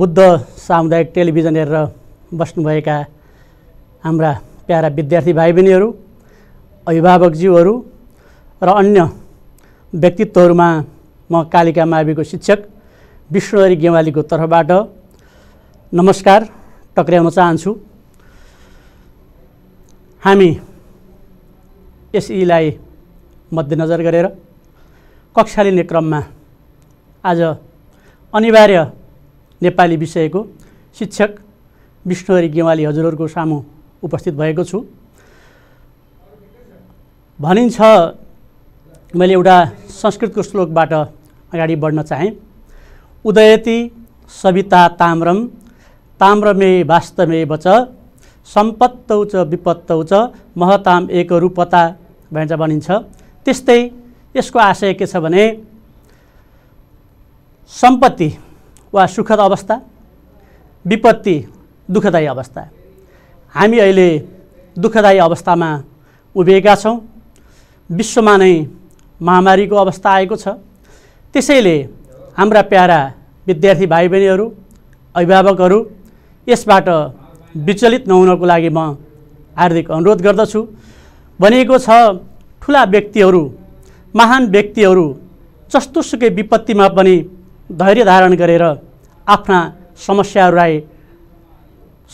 बुद्ध सामुदायिक टेलिभिजन हेरेर बस्नुभएका हाम्रा प्यारा विद्यार्थी भाइ बहिनीहरू अभिभावकज्यूहरू र अन्य व्यक्तित्वहरूमा म कालिका माविको शिक्षक विष्णुहरी गेवालीको तर्फबाट नमस्कार टक्र्याउन चाहन्छु हामी यसईलाई मध्यनजर गरेर कक्षा लिने क्रममा आज अनिवार्य नेपाली विषयको शिक्षक विष्णुहरी गेवाली हजुरहरूको सामु उपस्थित भएको छु भनिन्छ मैले एउटा संस्कृतको श्लोकबाट अगाडि बढ्न चाहे उदयती सविता ताम्रम ताम्रमे वास्तमे बच सम्पत्तौ च विपत्तौ च महताम एकरूपता भनेर भनिन्छ त्यस्तै यसको आशय के छ भने सम्पत्ति वा सुखद अवस्था विपत्ति दुःखदायी अवस्था हामी अहिले दुःखदायी अवस्थामा उभिएका छौँ विश्वमा नै महामारीको अवस्था आएको छ त्यसैले हाम्रा प्यारा विद्यार्थी भाइ बहिनीहरू अभिभावकहरू यसबाट विचलित नहुनको लागि म हार्दिक अनुरोध गर्दछु भनिएको छ ठुला व्यक्तिहरू महान व्यक्तिहरू जस्तोसुकै विपत्तिमा पनि धैर्य धारण गरेर आफ्ना समस्याहरूलाई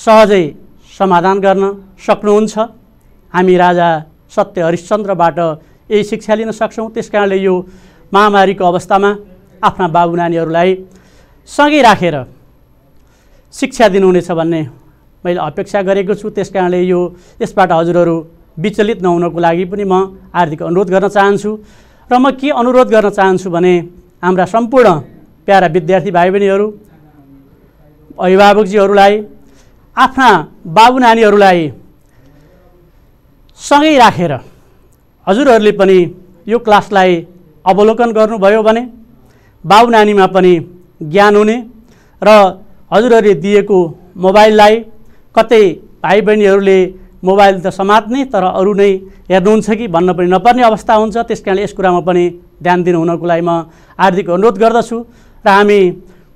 सहजै समाधान गर्न सक्नुहुन्छ हामी राजा सत्य हरिश्चन्द्रबाट यही शिक्षा लिन सक्छौँ त्यस कारणले यो महामारीको अवस्थामा आफ्ना बाबु नानीहरूलाई सँगै राखेर रा। शिक्षा दिनुहुनेछ भन्ने मैले अपेक्षा गरेको छु त्यस कारणले यो यसबाट हजुरहरू विचलित नहुनको लागि पनि म हार्दिक अनुरोध गर्न चाहन्छु र म के अनुरोध गर्न चाहन्छु भने हाम्रा सम्पूर्ण प्यारा विद्यार्थी भाइ बहिनीहरू अभिभावकजीहरूलाई आफ्ना बाबु नानीहरूलाई सँगै राखेर हजुरहरूले पनि यो क्लासलाई अवलोकन गर्नुभयो भने बाबु नानीमा पनि ज्ञान हुने र हजुरहरूले दिएको मोबाइललाई कतै भाइ बहिनीहरूले मोबाइल त समात्ने तर अरू नै हेर्नुहुन्छ कि भन्न पनि नपर्ने अवस्था हुन्छ त्यस कारणले यस कुरामा पनि ध्यान दिनुहुनको लागि म हार्दिक अनुरोध गर्दछु हामी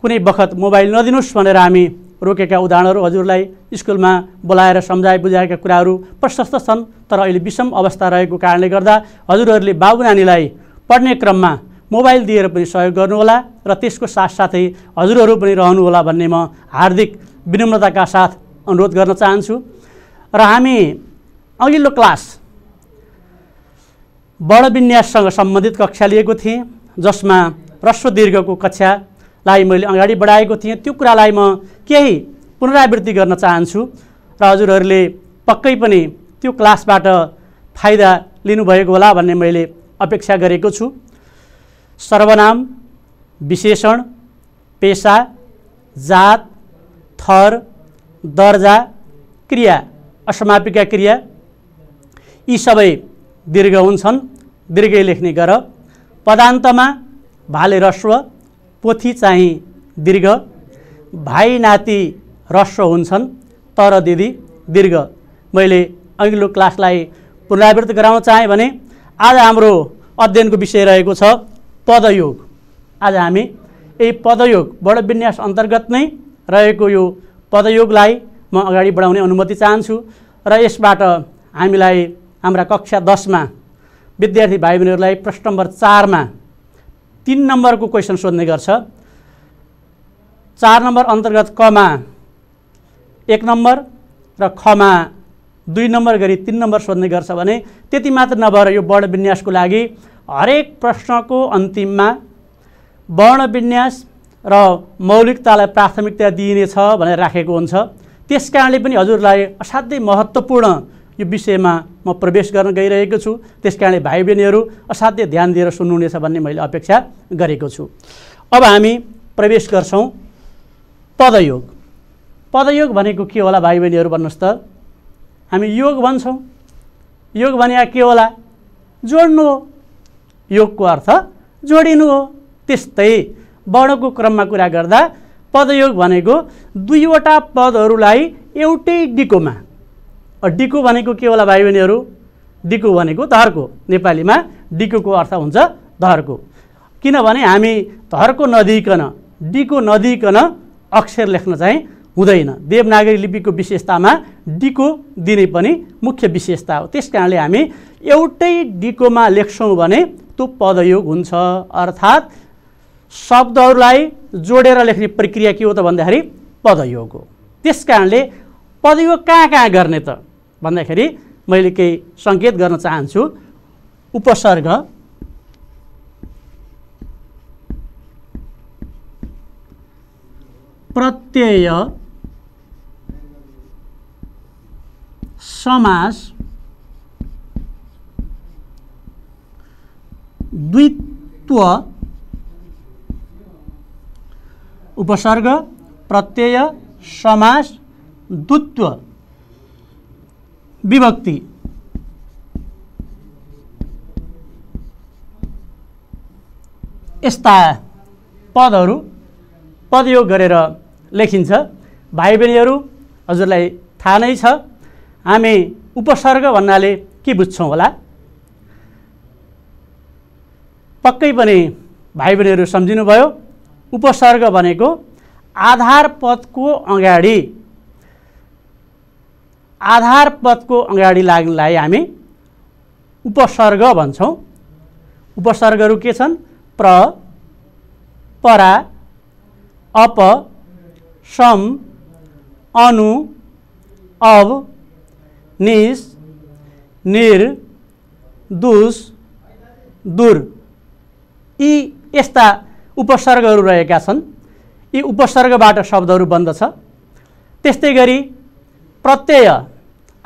कुनै बखत मोबाइल नदिनुहोस् भनेर हामी रोकेका उदाहरणहरू हजुरलाई स्कुलमा बोलाएर सम्झाए बुझाएका कुराहरू प्रशस्त छन् तर अहिले विषम अवस्था रहेको कारणले गर्दा हजुरहरूले बाबु नानीलाई पढ्ने क्रममा मोबाइल दिएर पनि सहयोग गर्नुहोला र त्यसको साथसाथै हजुरहरू पनि रहनुहोला भन्ने म हार्दिक विनम्रताका साथ अनुरोध गर्न चाहन्छु र हामी अघिल्लो क्लास बडविन्याससँग सम्बन्धित कक्षा लिएको थिएँ जसमा ह्रस्व दीर्घको कक्षालाई मैले अगाडि बढाएको थिएँ त्यो कुरालाई म केही पुनरावृत्ति गर्न चाहन्छु र हजुरहरूले पक्कै पनि त्यो क्लासबाट फाइदा लिनुभएको होला भन्ने मैले अपेक्षा गरेको छु सर्वनाम विशेषण पेसा जात थर दर्जा क्रिया असमापिका क्रिया यी सबै दीर्घ हुन्छन् दीर्घै लेख्ने गर पदान्तमा भाले रस्व पोथी चाहिँ दीर्घ भाइ नाति रस्व हुन्छन् तर दिदी दीर्घ मैले अघिल्लो क्लासलाई पुनरावृत्त गराउन चाहेँ भने आज हाम्रो अध्ययनको विषय रहेको छ पदयोग आज हामी यही पदयोग बड विन्यास अन्तर्गत नै रहेको यो पदयोगलाई म अगाडि बढाउने अनुमति चाहन्छु र यसबाट हामीलाई हाम्रा कक्षा दसमा विद्यार्थी भाइ बहिनीहरूलाई प्रश्न नम्बर चारमा तिन नम्बरको क्वेसन सोध्ने गर्छ चार नम्बर अन्तर्गत कमा एक नम्बर र खमा दुई नम्बर गरी तिन नम्बर सोध्ने गर्छ भने त्यति मात्र नभएर यो वर्ण विन्यासको लागि हरेक प्रश्नको अन्तिममा वर्ण विन्यास र मौलिकतालाई प्राथमिकता दिइनेछ भनेर राखेको हुन्छ त्यस कारणले पनि हजुरलाई असाध्यै महत्त्वपूर्ण यो विषयमा म प्रवेश गर्न गइरहेको छु त्यस कारणले भाइ बहिनीहरू असाध्य ध्यान दिएर सुन्नुहुनेछ भन्ने मैले अपेक्षा गरेको छु अब हामी प्रवेश गर्छौँ पदयोग पदयोग भनेको के होला भाइ बहिनीहरू भन्नुहोस् त हामी योग भन्छौँ योग भने के होला जोड्नु हो योगको अर्थ जोडिनु हो त्यस्तै वर्णको क्रममा कुरा गर्दा पदयोग भनेको दुईवटा पदहरूलाई एउटै डिकोमा डिकु भनेको के होला भाइ बहिनीहरू डिकु भनेको धर्को नेपालीमा डिकुको अर्थ हुन्छ धर्को किनभने हामी धर्को नदिइकन डिको नदिइकन अक्षर लेख्न चाहिँ हुँदैन देवनागरी लिपिको विशेषतामा डिको दिने पनि मुख्य विशेषता हो त्यस कारणले हामी एउटै डिकोमा लेख्छौँ भने त्यो पदयोग हुन्छ अर्थात् शब्दहरूलाई जोडेर लेख्ने प्रक्रिया के हो त भन्दाखेरि पदयोग हो त्यस कारणले पदयोग कहाँ कहाँ गर्ने त भन्दाखेरि मैले केही सङ्केत गर्न चाहन्छु उपसर्ग प्रत्यय समास द्वित्व उपसर्ग प्रत्यय समास दुत्व विभक्ति यस्ता पदहरू पदयोग गरेर लेखिन्छ भाइ बहिनीहरू हजुरलाई थाहा नै छ हामी उपसर्ग भन्नाले के बुझ्छौँ होला पक्कै पनि भाइ बहिनीहरू सम्झिनुभयो उपसर्ग भनेको आधार पदको अगाडि आधार पदको अगाडि लाग्नलाई हामी उपसर्ग भन्छौँ उपसर्गहरू के छन् प्र परा अप सम अनु अब निस निर दुस दुर यी यस्ता उपसर्गहरू रहेका छन् यी उपसर्गबाट शब्दहरू बन्दछ त्यस्तै गरी प्रत्यय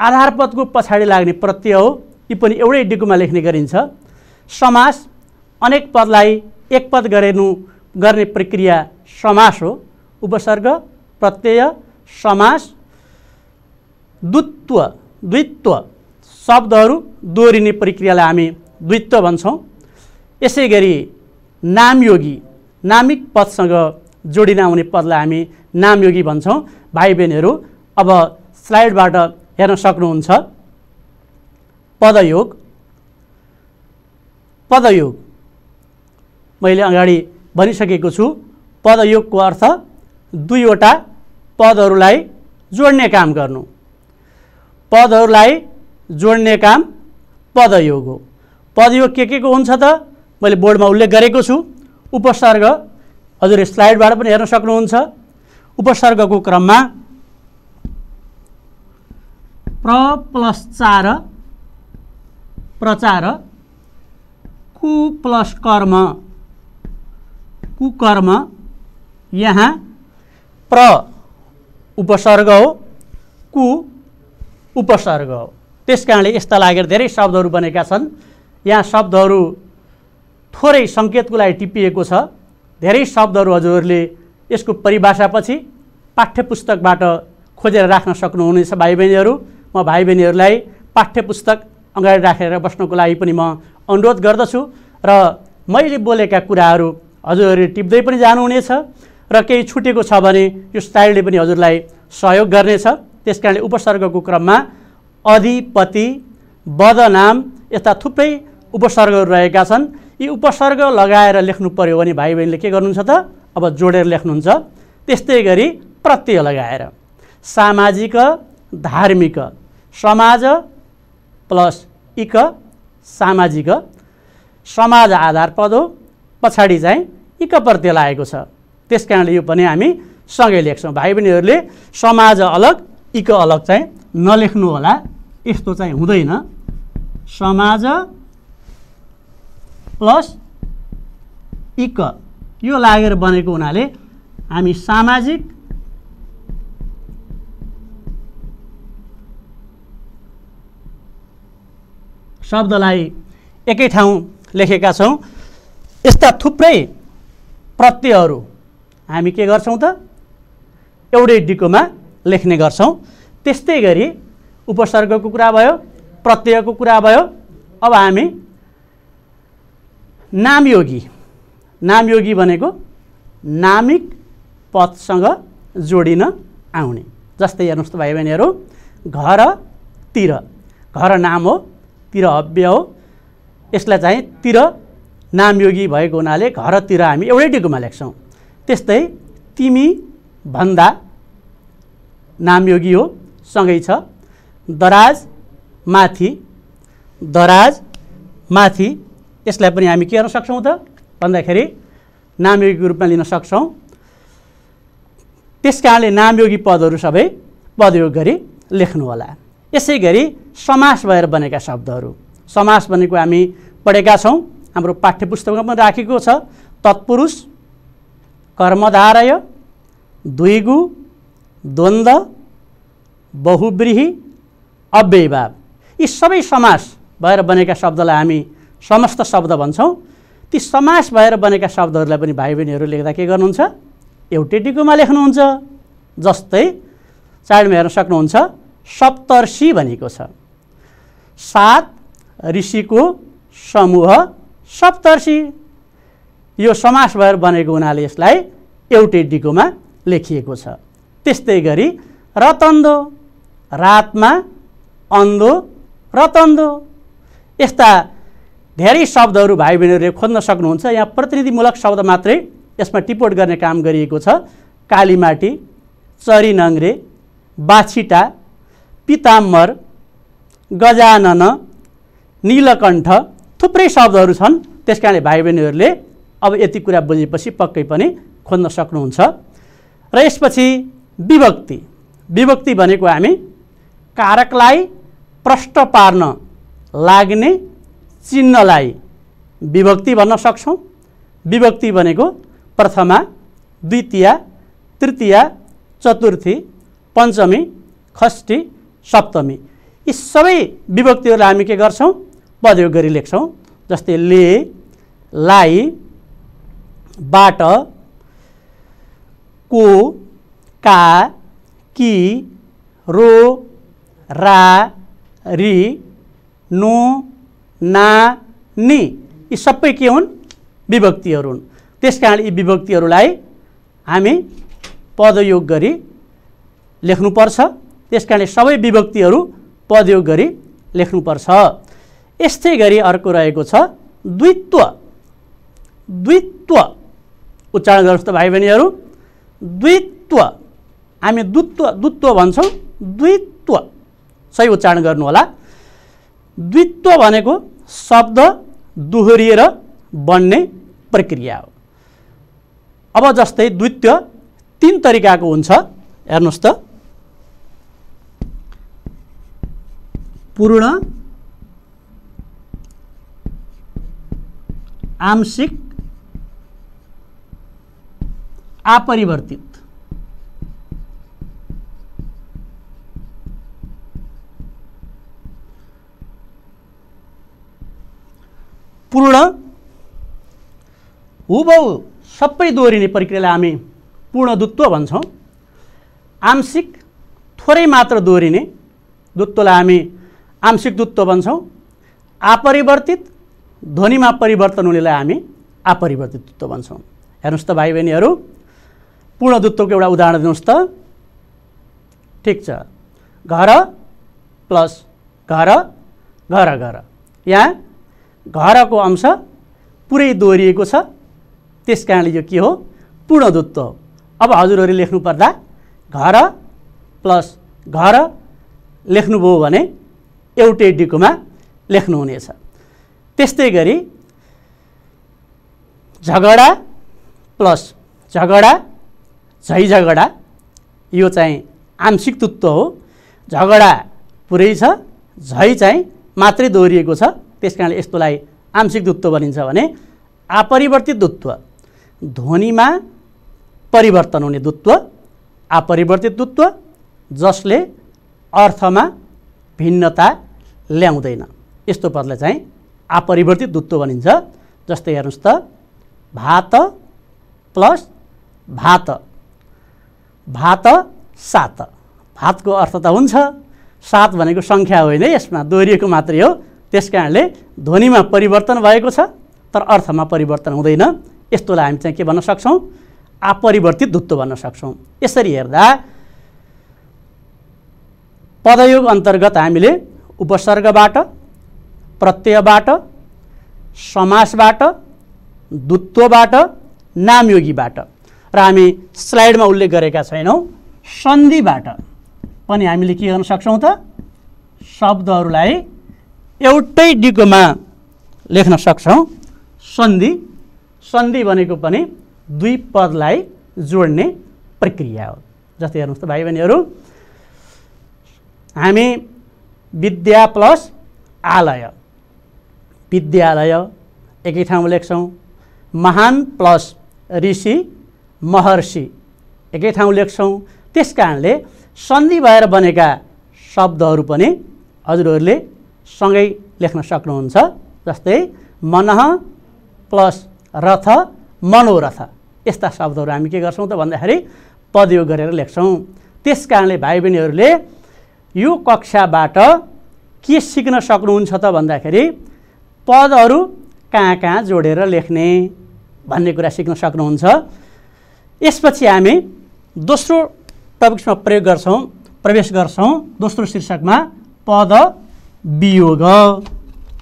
आधारपदको पछाडि लाग्ने प्रत्यय हो यी पनि एउटै डिगुमा लेख्ने गरिन्छ समास अनेक पदलाई एक पद गरेनु गर्ने प्रक्रिया समास हो उपसर्ग प्रत्यय समास द्वित्व द्वित्व शब्दहरू दोहोरिने प्रक्रियालाई हामी द्वित्व भन्छौँ यसै गरी नामयोगी नामिक पदसँग जोडिन आउने पदलाई हामी नामयोगी भन्छौँ भाइ बहिनीहरू अब स्लाइडबाट हेर्न सक्नुहुन्छ पदयोग पदयोग मैले अगाडि भनिसकेको छु पदयोगको अर्थ दुईवटा पदहरूलाई जोड्ने काम गर्नु पदहरूलाई जोड्ने काम पदयोग हो पदयोग के के को हुन्छ त मैले बोर्डमा उल्लेख गरेको छु उपसर्ग हजुर स्लाइडबाट पनि हेर्न सक्नुहुन्छ उपसर्गको क्रममा प्र प्लस चार प्रचार कु प्लस कर्म कुकर्म यहाँ प्र उपसर्ग हो कु उपसर्ग हो त्यस कारणले यस्ता लागेर धेरै शब्दहरू बनेका छन् यहाँ शब्दहरू थोरै सङ्केतको लागि टिपिएको छ धेरै शब्दहरू हजुरहरूले यसको परिभाषापछि पाठ्यपुस्तकबाट खोजेर राख्न सक्नुहुनेछ भाइ बहिनीहरू म भाइ बहिनीहरूलाई पाठ्य पुस्तक अगाडि राखेर बस्नको लागि पनि म अनुरोध गर्दछु र मैले बोलेका कुराहरू हजुरहरू टिप्दै पनि जानुहुनेछ र केही छुटेको छ भने यो स्टाइलले पनि हजुरलाई सहयोग गर्नेछ त्यस कारणले उपसर्गको क्रममा अधिपति बदनाम यस्ता थुप्रै उपसर्गहरू रहेका छन् यी उपसर्ग लगाएर लेख्नु पऱ्यो भने भाइ बहिनीले के गर्नुहुन्छ त अब जोडेर लेख्नुहुन्छ त्यस्तै गरी प्रत्यय लगाएर सामाजिक धार्मिक समाज प्लस इक सामाजिक समाज आधार पद हो पछाडि चाहिँ इक प्रत्यय लागेको छ त्यस कारणले यो पनि हामी सँगै लेख्छौँ भाइ बहिनीहरूले समाज अलग इक अलग चाहिँ नलेख्नु होला यस्तो चाहिँ हुँदैन समाज प्लस इक यो लागेर बनेको हुनाले हामी सामाजिक शब्दलाई एकै ठाउँ लेखेका छौँ यस्ता थुप्रै प्रत्ययहरू हामी के गर्छौँ त एउटै डिकोमा लेख्ने गर्छौँ त्यस्तै गरी उपसर्गको कुरा भयो प्रत्ययको कुरा भयो अब हामी नामयोगी नामयोगी भनेको नामिक पदसँग जोडिन आउने जस्तै हेर्नुहोस् त भाइ बहिनीहरू घरतिर घर नाम हो तिर हव्य हो यसलाई चाहिँ तिर नामयोगी भएको हुनाले घरतिर हामी एउटै डिगोमा लेख्छौँ त्यस्तै तिमी भन्दा नामयोगी हो सँगै छ दराज माथि दराज माथि यसलाई पनि हामी के गर्न सक्छौँ त भन्दाखेरि नामयोगीको रूपमा लिन सक्छौँ त्यस कारणले नामयोगी पदहरू सबै पदयोग गरी लेख्नुहोला यसै गरी समास भएर बनेका शब्दहरू समास भनेको हामी पढेका छौँ हाम्रो पाठ्यपुस्तकमा राखेको छ तत्पुरुष कर्मधारय द्विगु द्वन्द बहुव्रीही अव्ययभाव यी सबै समास भएर बनेका शब्दलाई हामी समस्त शब्द भन्छौँ ती समास भएर बनेका शब्दहरूलाई पनि भाइ बहिनीहरू लेख्दा के गर्नुहुन्छ एउटै डिगोमा लेख्नुहुन्छ जस्तै चाडमा हेर्न सक्नुहुन्छ सप्तर्षि भनेको छ सात ऋषिको समूह सप्तर्षि यो समास भएर बनेको हुनाले यसलाई एउटै डिगोमा लेखिएको छ त्यस्तै गरी रतन्दो रातमा अन्धो रतन्दो यस्ता धेरै शब्दहरू भाइ बहिनीहरूले खोज्न सक्नुहुन्छ यहाँ प्रतिनिधिमूलक शब्द मात्रै यसमा टिपोट गर्ने काम गरिएको छ कालीमाटी चरी नङ्ग्रे बाछिटा पिताम्बर गजानन नीलकण्ठ थुप्रै शब्दहरू छन् त्यस कारणले भाइ बहिनीहरूले अब यति कुरा बुझेपछि पक्कै पनि खोज्न सक्नुहुन्छ र यसपछि विभक्ति विभक्ति भनेको हामी कारकलाई प्रष्ट पार्न लाग्ने चिन्हलाई विभक्ति भन्न सक्छौँ विभक्ति भनेको प्रथमा द्वितीय तृतीय चतुर्थी पञ्चमी षष्ठी सप्तमी यी सबै विभक्तिहरूलाई हामी के गर्छौँ पदयोग गरी लेख्छौँ जस्तै ले लाई बाट को का कि रो रा रि नो ना नि यी सबै के हुन् विभक्तिहरू हुन् त्यस कारण यी विभक्तिहरूलाई हामी पदयोग गरी लेख्नुपर्छ त्यस कारणले सबै विभक्तिहरू पदयोग गरी लेख्नुपर्छ यस्तै गरी अर्को रहेको छ द्वित्व द्वित्व उच्चारण गर्नुहोस् त भाइ बहिनीहरू द्वित्व हामी दुत्व दुत्व भन्छौँ द्वित्व सही उच्चारण गर्नुहोला द्वित्व भनेको शब्द दोहोरिएर बन्ने प्रक्रिया हो अब जस्तै द्वित्व तिन तरिकाको हुन्छ हेर्नुहोस् त पूर्ण आंशिक अपरिवर्तित पूर्ण हुबहु सबै दोहोरिने प्रक्रियालाई हामी पूर्णदुत्व भन्छौँ आंशिक थोरै मात्र दोहोरिने दुत्वलाई हामी आंशिक दुत्व भन्छौँ आपरिवर्तित ध्वनिमा परिवर्तन हुनेलाई हामी आपरिवर्तित दुत्व भन्छौँ हेर्नुहोस् त भाइ बहिनीहरू पूर्ण दुत्वको एउटा उदाहरण दिनुहोस् त ठिक छ घर प्लस घर घर घर यहाँ घरको अंश पुरै दोहोरिएको छ त्यस कारणले यो के हो पूर्ण हो अब हजुरहरू लेख्नुपर्दा घर प्लस घर लेख्नुभयो भने एउटै डिकुमा लेख्नुहुनेछ त्यस्तै गरी झगडा प्लस झगडा झै झगडा यो चाहिँ आंशिक तत्त्व हो झगडा पुरै छ झै चाहिँ मात्रै दोहोरिएको छ त्यस कारणले यस्तोलाई आंशिक दुत्व भनिन्छ भने अपरिवर्तित दुत्व ध्वनिमा परिवर्तन हुने दुत्व अपरिवर्तित दुत्व जसले अर्थमा भिन्नता ल्याउँदैन यस्तो पदलाई चाहिँ अपरिवर्तित दुत्व भनिन्छ जस्तै हेर्नुहोस् त भात प्लस भात भात सात भातको अर्थ त हुन्छ सात भनेको सङ्ख्या होइन यसमा दोहोरिएको मात्रै हो त्यस कारणले ध्वनिमा परिवर्तन भएको छ तर अर्थमा परिवर्तन हुँदैन यस्तोलाई हामी चाहिँ के भन्न सक्छौँ अपरिवर्तित दुत्व भन्न सक्छौँ यसरी हेर्दा पदयोग अन्तर्गत हामीले उपसर्गबाट प्रत्ययबाट समासबाट दुत्वबाट नामयोगीबाट र हामी स्लाइडमा उल्लेख गरेका छैनौँ सन्धिबाट पनि हामीले के गर्न सक्छौँ त शब्दहरूलाई एउटै डिगोमा लेख्न सक्छौँ सन्धि सन्धि भनेको पनि दुई पदलाई जोड्ने प्रक्रिया हो जस्तै हेर्नुहोस् त भाइ बहिनीहरू हामी विद्या प्लस आलय विद्यालय एकै ठाउँमा लेख्छौँ महान प्लस ऋषि महर्षि एकै ठाउँ लेख्छौँ त्यस कारणले सन्धि भएर बनेका शब्दहरू पनि हजुरहरूले सँगै लेख्न सक्नुहुन्छ जस्तै मनह प्लस रथ मनोरथ यस्ता शब्दहरू हामी के गर्छौँ त भन्दाखेरि पदयोग गरेर लेख्छौँ त्यस कारणले भाइ बहिनीहरूले यो कक्षाबाट के सिक्न सक्नुहुन्छ त भन्दाखेरि पदहरू कहाँ कहाँ जोडेर लेख्ने भन्ने कुरा सिक्न सक्नुहुन्छ यसपछि हामी दोस्रो टपिक्समा प्रयोग गर्छौँ प्रवेश गर्छौँ दोस्रो शीर्षकमा पद वियोग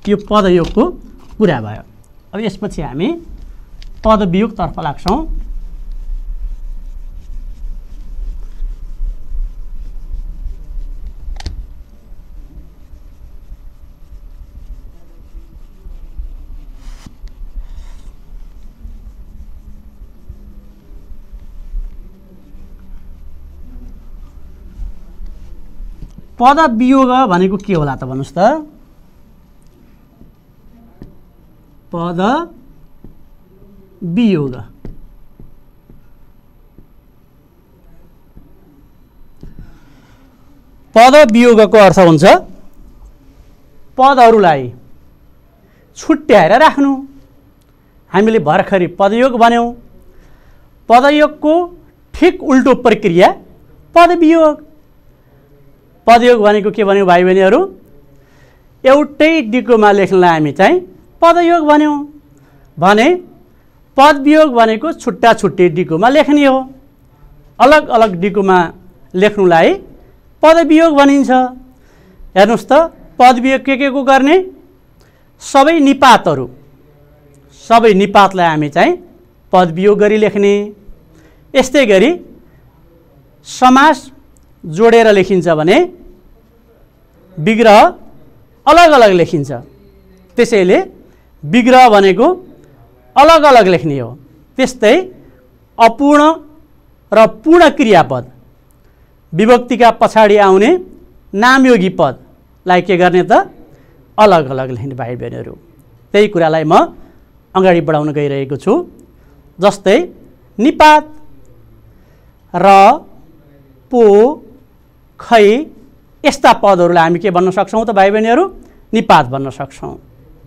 यो पदयोगको कुरा भयो अब यसपछि हामी पदवियोगतर्फ लाग्छौँ पदवियोग भनेको के होला त भन्नुहोस् त पद वियोग पद वियोगको अर्थ हुन्छ पदहरूलाई छुट्याएर राख्नु हामीले भर्खरै पदयोग भन्यौँ पदयोगको ठिक उल्टो प्रक्रिया पदवियोग पदयोग भनेको के भन्यौँ भाइ बहिनीहरू एउटै डिकोमा लेख्नलाई हामी चाहिँ पदयोग भन्यौँ भने पदवियोग भनेको छुट्टा छुट्टी डिकोमा लेख्ने हो अलग अलग डिकोमा लेख्नुलाई पदवियोग भनिन्छ हेर्नुहोस् त पदवियोग के के को गर्ने सबै निपातहरू सबै निपातलाई हामी चाहिँ पदवियोग गरी लेख्ने यस्तै गरी समास जोडेर लेखिन्छ भने विग्रह अलग अलग लेखिन्छ त्यसैले विग्रह भनेको अलग अलग लेख्ने हो त्यस्तै अपूर्ण र पूर्ण क्रियापद विभक्तिका पछाडि आउने नामयोगी पदलाई के गर्ने त अलग अलग लेख्ने भाइ बहिनीहरू त्यही कुरालाई म अगाडि बढाउन गइरहेको छु जस्तै निपात र पो खै यस्ता पदहरूलाई हामी के भन्न सक्छौँ त भाइ बहिनीहरू निपात भन्न सक्छौँ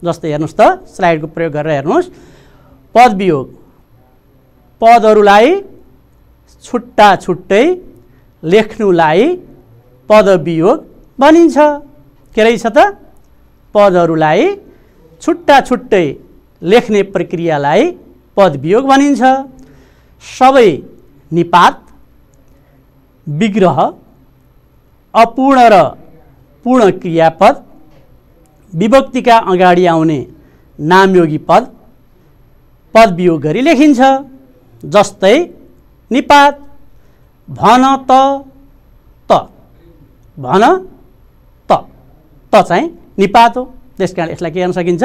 जस्तै हेर्नुहोस् त स्लाइडको प्रयोग गरेर हेर्नुहोस् पदवियोग पदहरूलाई छुट्टा छुट्टै लेख्नुलाई पदवियोग भनिन्छ के रहेछ त पदहरूलाई छुट्टा छुट्टै लेख्ने प्रक्रियालाई पदवियोग भनिन्छ सबै निपात विग्रह अपूर्ण र पूर्ण क्रियापद विभक्तिका अगाडि आउने नामयोगी पद पद गरी लेखिन्छ जस्तै निपात भन त त भन त त चाहिँ निपात हो त्यस कारण यसलाई के गर्न सकिन्छ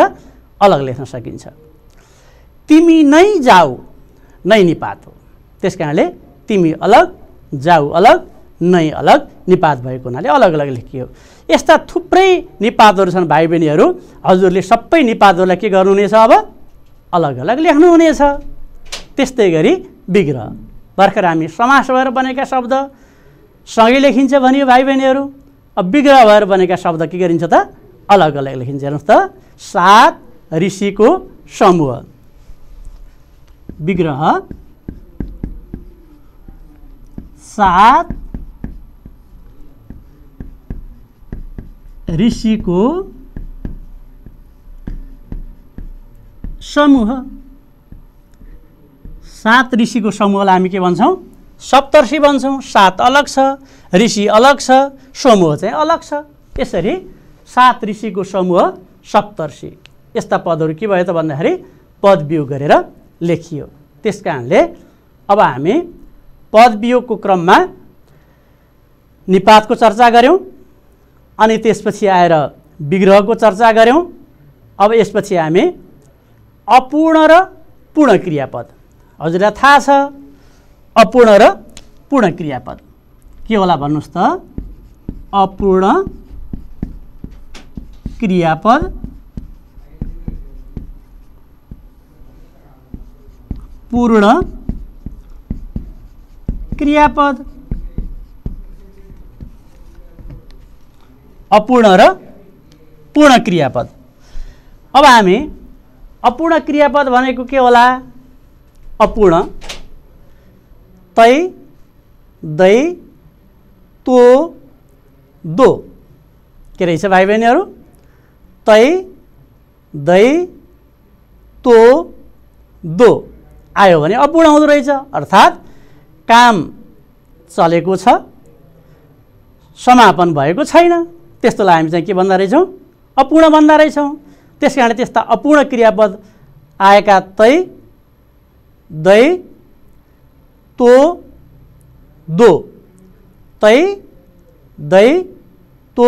अलग लेख्न सकिन्छ तिमी नै जाऊ नै निपात हो त्यस कारणले तिमी अलग जाऊ अलग नै अलग निपात भएको हुनाले अलग अलग लेखियो यस्ता थुप्रै निपातहरू छन् भाइ बहिनीहरू हजुरले सबै निपातहरूलाई के गर्नुहुनेछ अब अलग अलग लेख्नुहुनेछ त्यस्तै गरी विग्रह भर्खर हामी समास भएर बनेका शब्द सँगै लेखिन्छ भनियो भाइ बहिनीहरू अब विग्रह भएर बनेका शब्द के गरिन्छ त अलग अलग लेखिन्छ हेर्नुहोस् त सात ऋषिको समूह विग्रह सात ऋषिको समूह सात ऋषिको समूहलाई हामी के भन्छौँ सप्तर्षि भन्छौँ सात अलग छ ऋषि अलग छ समूह चाहिँ अलग छ यसरी सात ऋषिको समूह सप्तर्षि यस्ता पदहरू के भयो त भन्दाखेरि पदवियोग गरेर लेखियो त्यस कारणले अब हामी पदवियोगको क्रममा निपातको चर्चा गऱ्यौँ अनि त्यसपछि आएर विग्रहको चर्चा गऱ्यौँ अब यसपछि हामी अपूर्ण र पूर्ण क्रियापद हजुरलाई थाहा छ अपूर्ण र पूर्ण क्रियापद के होला भन्नुहोस् त अपूर्ण क्रियापद पूर्ण क्रियापद अपूर्ण र पूर्ण क्रियापद अब हामी अपूर्ण क्रियापद भनेको के होला अपूर्ण तै दै तो दो के रहेछ भाइ बहिनीहरू तै दै तो दो आयो भने अपूर्ण हुँदो रहेछ अर्थात् काम चलेको छ समापन भएको छैन त्यस्तोलाई हामी चाहिँ के भन्दा रहेछौँ अपूर्ण भन्दा रहेछौँ त्यस कारणले त्यस्ता अपूर्ण क्रियापद आएका तै दै तो दो तै दै तो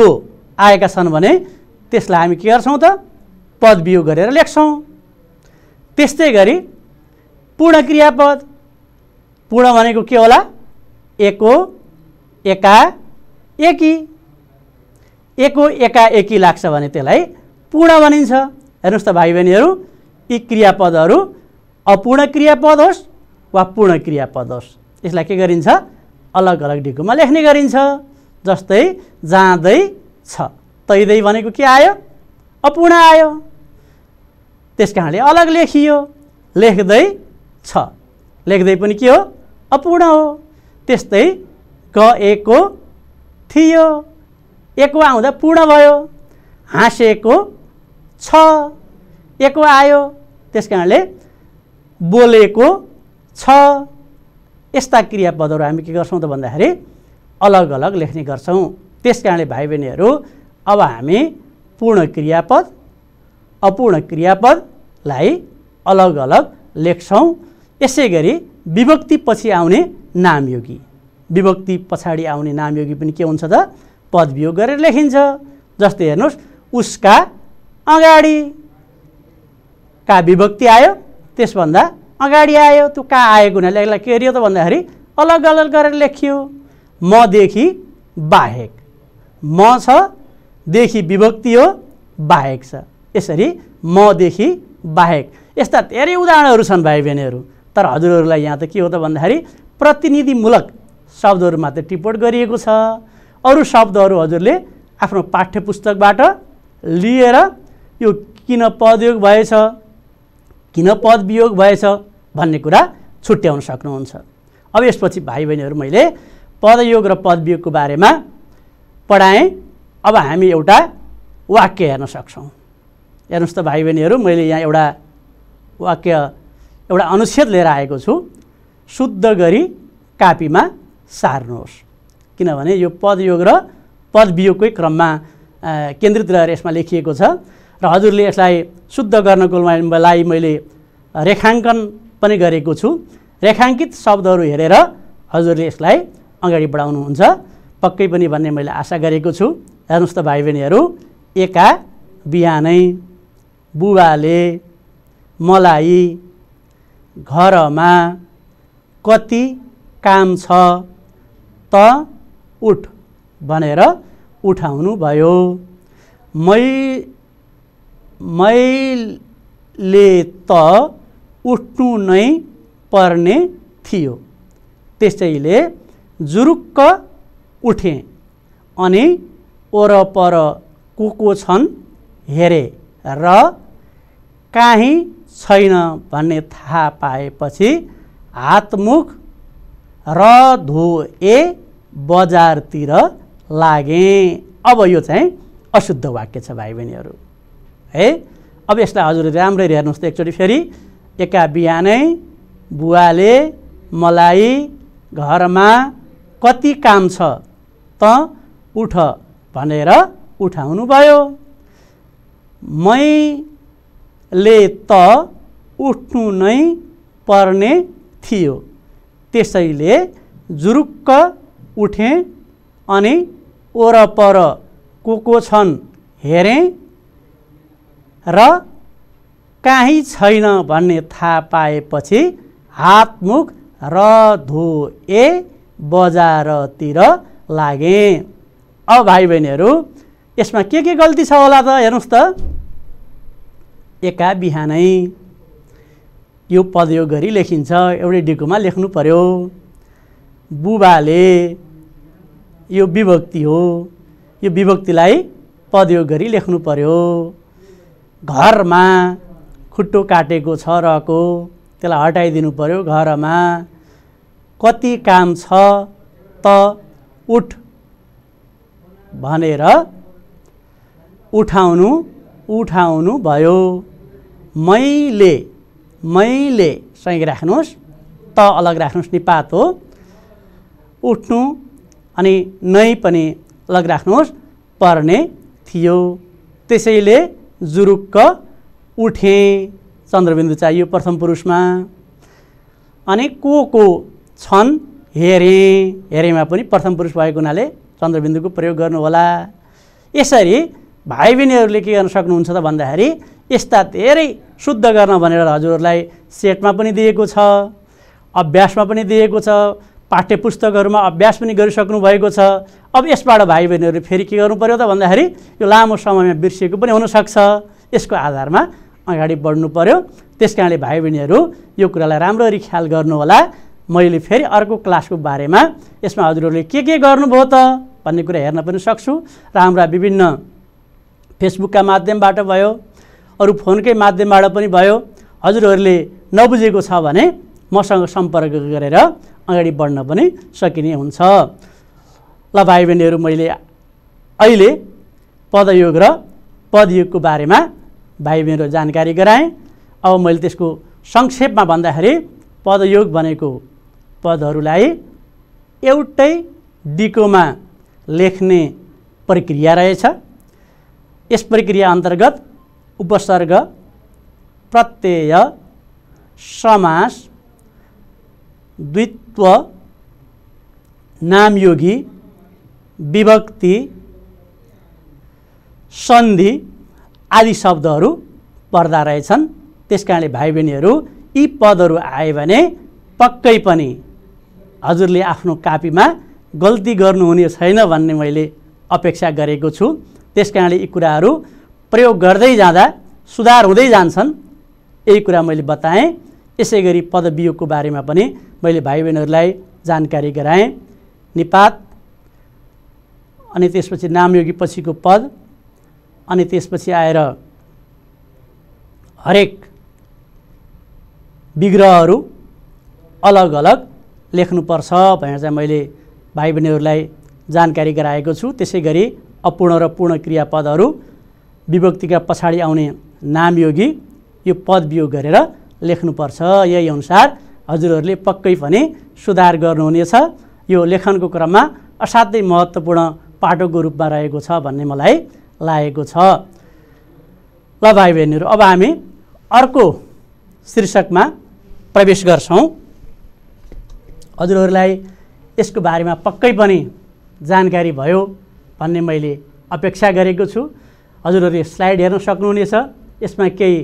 दो आएका छन् भने त्यसलाई हामी के गर्छौँ त पद गरेर लेख्छौँ त्यस्तै गरी पूर्ण क्रियापद पूर्ण भनेको के होला एको एका एकी एको एकाएकी लाग्छ भने त्यसलाई पूर्ण भनिन्छ हेर्नुहोस् त भाइ बहिनीहरू यी क्रियापदहरू अपूर्ण क्रियापद होस् वा पूर्ण क्रियापद होस् यसलाई के गरिन्छ अलग अलग ढिकुमा लेख्ने गरिन्छ जस्तै जाँदै छ तैदै भनेको के आयो अपूर्ण आयो त्यस कारणले अलग लेखियो लेख्दै छ लेख्दै पनि के हो अपूर्ण हो त्यस्तै क एको थियो एक्वा आउँदा पूर्ण भयो हाँसेको छ एक्वा आयो त्यस कारणले बोलेको छ यस्ता क्रियापदहरू हामी के गर्छौँ त भन्दाखेरि अलग अलग लेख्ने गर्छौँ त्यस कारणले भाइ बहिनीहरू अब हामी पूर्ण क्रियापद अपूर्ण क्रियापदलाई अलग अलग लेख्छौँ यसै गरी विभक्ति पछि आउने नामयोगी विभक्ति पछाडि आउने नामयोगी पनि के हुन्छ त पदवियोग गरेर लेखिन्छ जस्तै हेर्नुहोस् उसका अगाडि का विभक्ति आयो त्यसभन्दा अगाडि आयो त्यो का आएको हुनाले यसलाई के अरे त भन्दाखेरि अलग अलग गरेर लेखियो मदेखि बाहेक म छ देखि विभक्ति हो बाहेक छ यसरी मदेखि बाहेक यस्ता धेरै उदाहरणहरू छन् भाइ बहिनीहरू तर हजुरहरूलाई यहाँ त के हो त भन्दाखेरि प्रतिनिधिमूलक शब्दहरू मात्र टिपोट गरिएको छ अरू शब्दहरू हजुरले आफ्नो पाठ्यपुस्तकबाट लिएर यो किन पदयोग भएछ किन पदवियोग भएछ भन्ने कुरा छुट्याउन सक्नुहुन्छ अब यसपछि भाइ बहिनीहरू मैले पदयोग र पदवियोगको बारेमा पढाएँ अब हामी एउटा वाक्य हेर्न सक्छौँ हेर्नुहोस् त भाइ बहिनीहरू मैले यहाँ एउटा वाक्य एउटा अनुच्छेद लिएर आएको छु शुद्ध गरी कापीमा सार्नुहोस् किनभने यो पदयोग र पदवियोगकै क्रममा केन्द्रित रहेर यसमा लेखिएको छ र हजुरले यसलाई शुद्ध गर्नको लागि मैले रेखाङ्कन पनि गरेको छु रेखाङ्कित शब्दहरू हेरेर हजुरले यसलाई अगाडि बढाउनुहुन्छ पक्कै पनि भन्ने मैले आशा गरेको छु हेर्नुहोस् त भाइ बहिनीहरू एका बिहानै बुबाले मलाई घरमा कति काम छ त उठ भनेर भयो मै मैले त उठ्नु नै पर्ने थियो त्यसैले जुरुक्क उठे अनि ओरपर को को छन् हेरे र काहीँ छैन भन्ने थाहा पाएपछि हातमुख र धोए बजारतिर लागेँ अब यो चाहिँ अशुद्ध वाक्य छ भाइ बहिनीहरू है अब यसलाई हजुर राम्ररी हेर्नुहोस् त एकचोटि फेरि एका बिहानै बुवाले मलाई घरमा कति काम छ त उठ भनेर उठाउनु भयो मैले त उठ्नु नै पर्ने थियो त्यसैले जुरुक्क उठेँ अनि ओरपर को को छन् हेरे र काहीँ छैन भन्ने थाहा पाएपछि हातमुख र धो ए बजारतिर लागेँ अब भाइ बहिनीहरू यसमा के के गल्ती छ होला त हेर्नुहोस् त एका बिहानै यो पदयोग गरी लेखिन्छ एउटै डिकोमा लेख्नु पर्यो बुबाले यो विभक्ति हो यो विभक्तिलाई पदयोग गरी लेख्नु पर्यो घरमा खुट्टो काटेको छ रको त्यसलाई हटाइदिनु पर्यो घरमा कति काम छ त उठ भनेर उठाउनु उठाउनु भयो मैले मैले सही राख्नुहोस् त अलग राख्नुहोस् निपात हो उठ्नु अनि नै पनि लगाइराख्नुहोस् पर्ने थियो त्यसैले जुरुक्क उठेँ चन्द्रबिन्दु चाहियो प्रथम पुरुषमा अनि को को छन् हेरेँ हेरेमा पनि प्रथम पुरुष भएको हुनाले चन्द्रबिन्दुको प्रयोग गर्नुहोला यसरी भाइ बहिनीहरूले के गर्न सक्नुहुन्छ त भन्दाखेरि यस्ता धेरै शुद्ध गर्न भनेर हजुरहरूलाई सेटमा पनि दिएको छ अभ्यासमा पनि दिएको छ पाठ्य पुस्तकहरूमा अभ्यास पनि गरिसक्नु भएको छ अब यसबाट भाइ बहिनीहरू फेरि के गर्नु पऱ्यो त भन्दाखेरि यो लामो समयमा बिर्सिएको पनि हुनसक्छ यसको आधारमा अगाडि बढ्नु पऱ्यो त्यस कारणले भाइ बहिनीहरू यो कुरालाई राम्ररी ख्याल गर्नुहोला मैले फेरि अर्को क्लासको बारेमा यसमा हजुरहरूले के के गर्नुभयो त भन्ने कुरा हेर्न पनि सक्छु र हाम्रा विभिन्न फेसबुकका माध्यमबाट भयो अरू फोनकै माध्यमबाट पनि भयो हजुरहरूले नबुझेको छ भने मसँग सम्पर्क गरेर अगाडि बढ्न पनि सकिने हुन्छ ल भाइ बहिनीहरू मैले अहिले पदयोग र पदयोगको बारेमा भाइ बहिनीहरू जानकारी गराएँ अब मैले त्यसको संक्षेपमा भन्दाखेरि पदयोग भनेको पदहरूलाई एउटै डिकोमा लेख्ने प्रक्रिया रहेछ यस प्रक्रिया अन्तर्गत उपसर्ग प्रत्यय समास द्वित्व नामयोगी विभक्ति सन्धि आदि शब्दहरू पर्दा रहेछन् त्यस कारणले भाइ बहिनीहरू यी पदहरू आयो भने पक्कै पनि हजुरले आफ्नो कापीमा गल्ती गर्नुहुने छैन भन्ने मैले अपेक्षा गरेको छु त्यस कारणले यी कुराहरू प्रयोग गर्दै जाँदा सुधार हुँदै जान्छन् यही कुरा मैले बताएँ यसै गरी पदवियोगको बारेमा पनि मैले भाइ बहिनीहरूलाई जानकारी गराएँ निपात अनि त्यसपछि नामयोगी पछिको पद अनि त्यसपछि आएर हरेक विग्रहहरू अलग अलग लेख्नुपर्छ भनेर चाहिँ मैले भाइ बहिनीहरूलाई जानकारी गराएको छु त्यसै गरी अपूर्ण र पूर्ण क्रियापदहरू विभक्तिका पछाडि आउने नामयोगी यो पद वियोग गरेर लेख्नुपर्छ यही अनुसार हजुरहरूले पक्कै पनि सुधार गर्नुहुनेछ यो लेखनको क्रममा असाध्यै महत्त्वपूर्ण पाठकको रूपमा रहेको छ भन्ने मलाई लागेको छ ल भाइ बहिनीहरू अब हामी अर्को शीर्षकमा प्रवेश गर्छौँ हजुरहरूलाई यसको बारेमा पक्कै पनि जानकारी भयो भन्ने मैले अपेक्षा गरेको छु हजुरहरूले स्लाइड हेर्न सक्नुहुनेछ यसमा केही